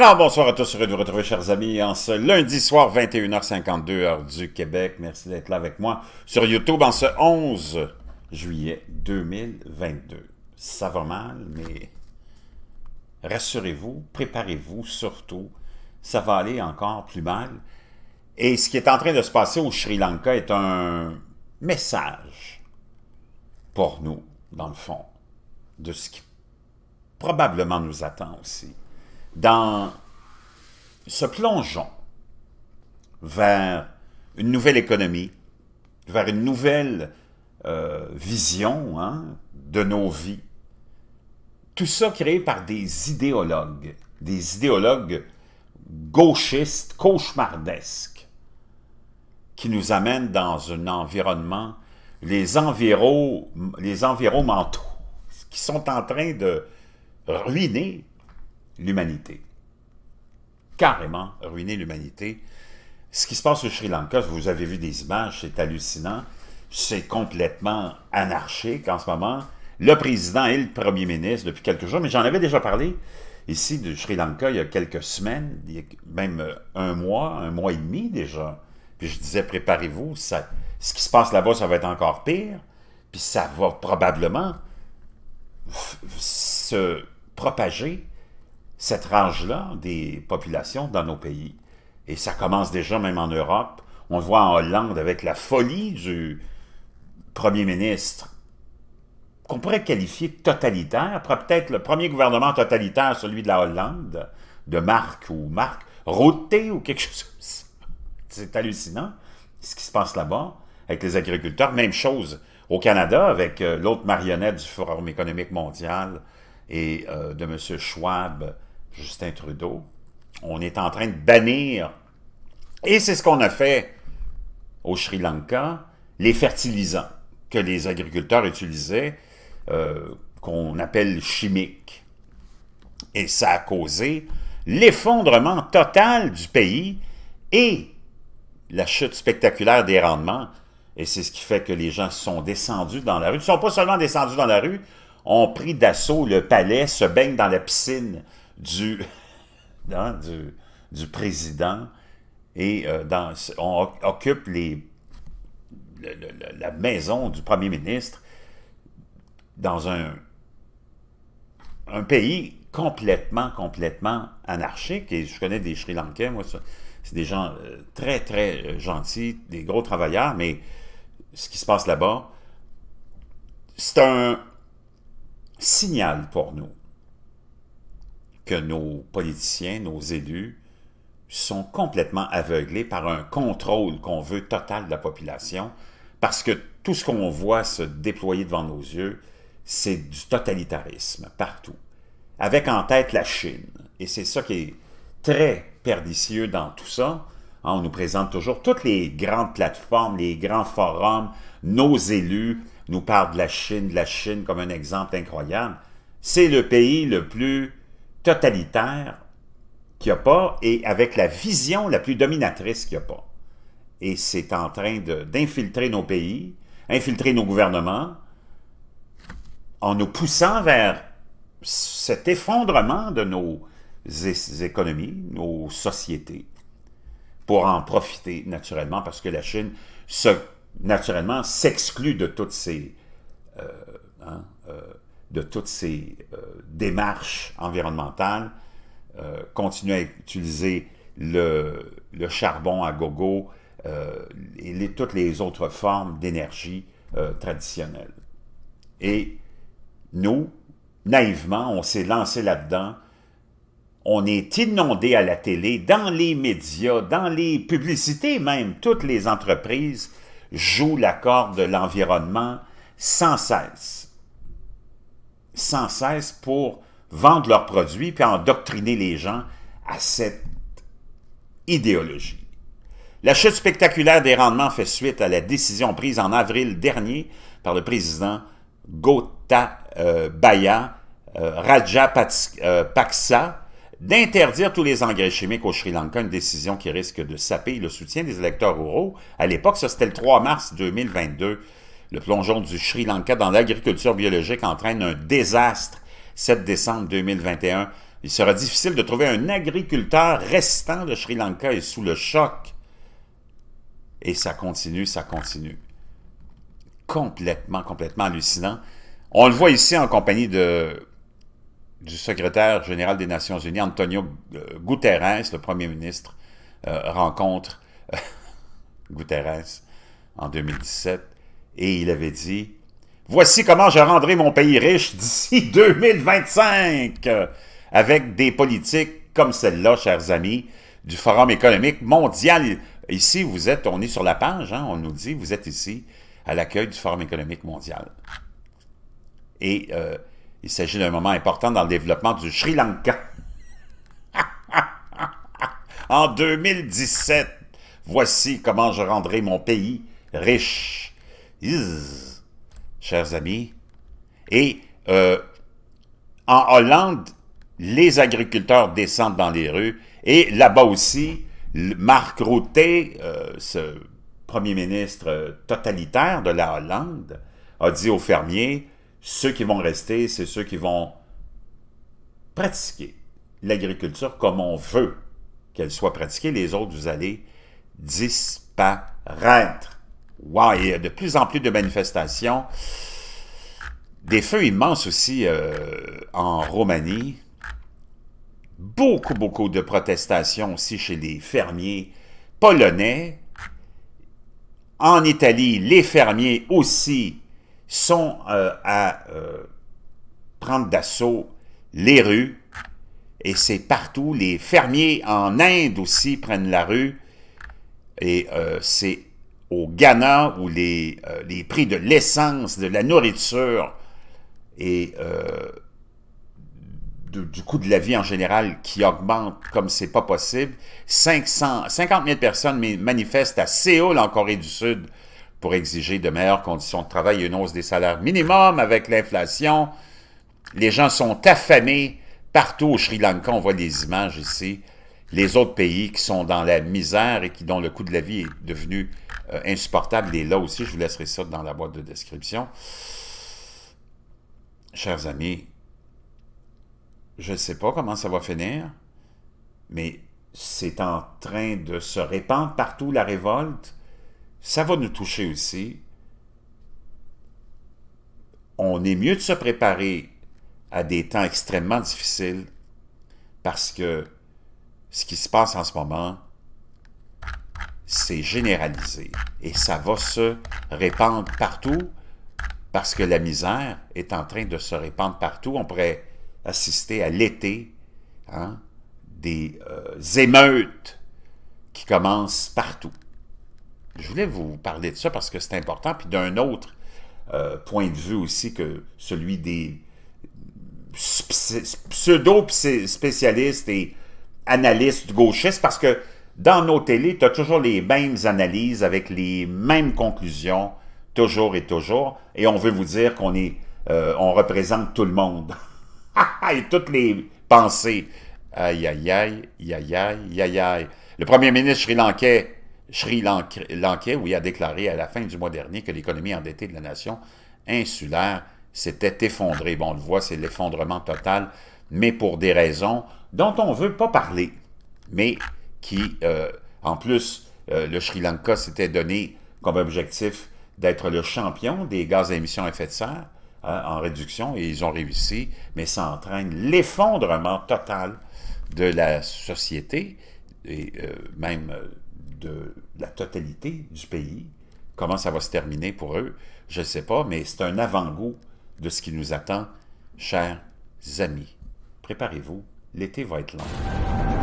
Alors, bonsoir à tous, heureux de vous retrouver, chers amis, en ce lundi soir, 21h52, heure du Québec. Merci d'être là avec moi sur YouTube en ce 11 juillet 2022. Ça va mal, mais rassurez-vous, préparez-vous surtout, ça va aller encore plus mal. Et ce qui est en train de se passer au Sri Lanka est un message pour nous, dans le fond, de ce qui probablement nous attend aussi dans ce plongeon vers une nouvelle économie, vers une nouvelle euh, vision hein, de nos vies. Tout ça créé par des idéologues, des idéologues gauchistes, cauchemardesques, qui nous amènent dans un environnement, les, environs, les environnementaux, qui sont en train de ruiner l'humanité. Carrément ruiner l'humanité. Ce qui se passe au Sri Lanka, vous avez vu des images, c'est hallucinant. C'est complètement anarchique en ce moment. Le président et le premier ministre depuis quelques jours, mais j'en avais déjà parlé ici du Sri Lanka il y a quelques semaines, même euh, un mois, un mois et demi déjà. Puis je disais, préparez-vous, ce qui se passe là-bas, ça va être encore pire. Puis ça va probablement se propager cette rage-là des populations dans nos pays. Et ça commence déjà même en Europe. On le voit en Hollande avec la folie du premier ministre, qu'on pourrait qualifier totalitaire, après peut-être le premier gouvernement totalitaire, celui de la Hollande, de Marc ou Marc Roté ou quelque chose C'est hallucinant ce qui se passe là-bas avec les agriculteurs. Même chose au Canada avec euh, l'autre marionnette du Forum économique mondial et euh, de M. Schwab Justin Trudeau, on est en train de bannir, et c'est ce qu'on a fait au Sri Lanka, les fertilisants que les agriculteurs utilisaient, euh, qu'on appelle chimiques. Et ça a causé l'effondrement total du pays et la chute spectaculaire des rendements. Et c'est ce qui fait que les gens sont descendus dans la rue. Ils ne sont pas seulement descendus dans la rue, ont pris d'assaut le palais, se baignent dans la piscine du, hein, du, du, président et euh, dans, on occupe les, la maison du premier ministre dans un, un pays complètement, complètement anarchique. Et je connais des Sri Lankais, moi, c'est des gens euh, très, très euh, gentils, des gros travailleurs, mais ce qui se passe là-bas, c'est un signal pour nous que nos politiciens, nos élus, sont complètement aveuglés par un contrôle qu'on veut total de la population, parce que tout ce qu'on voit se déployer devant nos yeux, c'est du totalitarisme partout, avec en tête la Chine. Et c'est ça qui est très pernicieux dans tout ça. Hein, on nous présente toujours toutes les grandes plateformes, les grands forums, nos élus nous parlent de la Chine, de la Chine comme un exemple incroyable. C'est le pays le plus totalitaire qu'il n'y a pas et avec la vision la plus dominatrice qu'il n'y a pas. Et c'est en train d'infiltrer nos pays, infiltrer nos gouvernements, en nous poussant vers cet effondrement de nos économies, nos sociétés, pour en profiter naturellement, parce que la Chine, se, naturellement, s'exclut de toutes ces... Euh, hein, euh, de toutes ces euh, démarches environnementales, euh, continuer à utiliser le, charbon à gogo euh, et toutes les autres formes d'énergie traditionnelles. Et nous, naïvement, on s'est lancé là-dedans. On est inondé à la télé, dans les médias, dans les publicités même. Toutes les entreprises jouent la corde de l'environnement sans cesse sans cesse pour vendre leurs produits et endoctriner les gens à cette idéologie. La chute spectaculaire des rendements fait suite à la décision prise en avril dernier par le président Gotabaya euh, euh, Raja Rajapaksa euh, d'interdire tous les engrais chimiques au Sri Lanka, une décision qui risque de saper le soutien des électeurs ruraux. À l'époque, ça c'était le 3 mars 2022. Le plongeon du Sri Lanka dans l'agriculture biologique entraîne un désastre 7 décembre 2021. Il sera difficile de trouver un agriculteur restant de Sri Lanka et sous le choc. Et ça continue, ça continue. Complètement, complètement hallucinant. On le voit ici en compagnie de, du secrétaire général des Nations Unies, Antonio euh, Guterres, le premier ministre, euh, rencontre Guterres en 2017 et il avait dit Voici comment je rendrai mon pays riche d'ici 2025 avec des politiques comme celle-là, chers amis, du Forum économique mondial. Ici, vous êtes, on est sur la page, hein, on nous dit, vous êtes ici à l'accueil du Forum économique mondial. Et euh, il s'agit d'un moment important dans le développement du Sri Lanka. en 2017, voici comment je rendrai mon pays riche chers amis. Et euh, en Hollande, les agriculteurs descendent dans les rues. Et là-bas aussi, Marc Routet, euh, ce premier ministre totalitaire de la Hollande, a dit aux fermiers, ceux qui vont rester, c'est ceux qui vont pratiquer l'agriculture comme on veut qu'elle soit pratiquée. Les autres, vous allez disparaître wow, il y a de plus en plus de manifestations. Des feux immenses aussi euh, en Roumanie. Beaucoup, beaucoup de protestations aussi chez les fermiers polonais. En Italie, les fermiers aussi sont euh, à euh, prendre d'assaut les rues. Et c'est partout. Les fermiers en Inde aussi prennent la rue. Et c'est au Ghana où les, prix de l'essence, de la nourriture et euh, du coût de la vie en général qui augmentent comme c'est pas possible. 500, 50 000 personnes manifestent à Séoul en Corée du Sud pour exiger de meilleures conditions de travail et une hausse des salaires minimum avec l'inflation. Les gens sont affamés partout au Sri Lanka. On voit les images ici les autres pays qui sont dans la misère et qui dont le coût de la vie est devenu euh, insupportable. Et là aussi, je vous laisserai ça dans la boîte de description. Chers amis, je ne sais pas comment ça va finir, mais c'est en train de se répandre partout, la révolte. Ça va nous toucher aussi. On est mieux de se préparer à des temps extrêmement difficiles parce que ce qui se passe en ce moment, c'est généralisé et ça va se répandre partout parce que la misère est en train de se répandre partout. On pourrait assister à l'été hein, des euh, émeutes qui commencent partout. Je voulais vous parler de ça parce que c'est important, puis d'un autre euh, point de vue aussi que celui des pseudo-spécialistes et analyste gauchiste parce que dans nos télés, tu as toujours les mêmes analyses avec les mêmes conclusions, toujours et toujours, et on veut vous dire qu'on est, euh, on représente tout le monde et toutes les pensées. Aïe, aïe, aïe, aïe, aïe, aïe, aïe. Le premier ministre sri-lankais, Sri Lankais, oui, a déclaré à la fin du mois dernier que l'économie endettée de la nation insulaire s'était effondrée. Bon, on le voit, c'est l'effondrement total mais pour des raisons dont on ne veut pas parler, mais qui, euh, en plus, euh, le Sri Lanka s'était donné comme objectif d'être le champion des gaz à émissions à effet de serre hein, en réduction, et ils ont réussi, mais ça entraîne l'effondrement total de la société et euh, même de la totalité du pays. Comment ça va se terminer pour eux, je ne sais pas, mais c'est un avant-goût de ce qui nous attend, chers amis. Préparez-vous, l'été va être long.